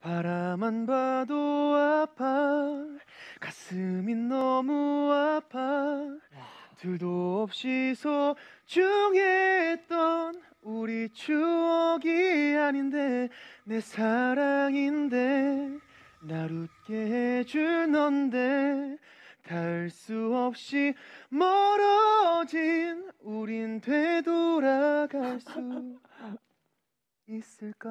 바라만 봐도 아파 가슴이 너무 아파 둘도 없이 소중했던 우리 추억이 아닌데 내 사랑인데 날 웃게 해줄 넌데 닿을 수 없이 멀어진 우린 되돌아갈 수 있을까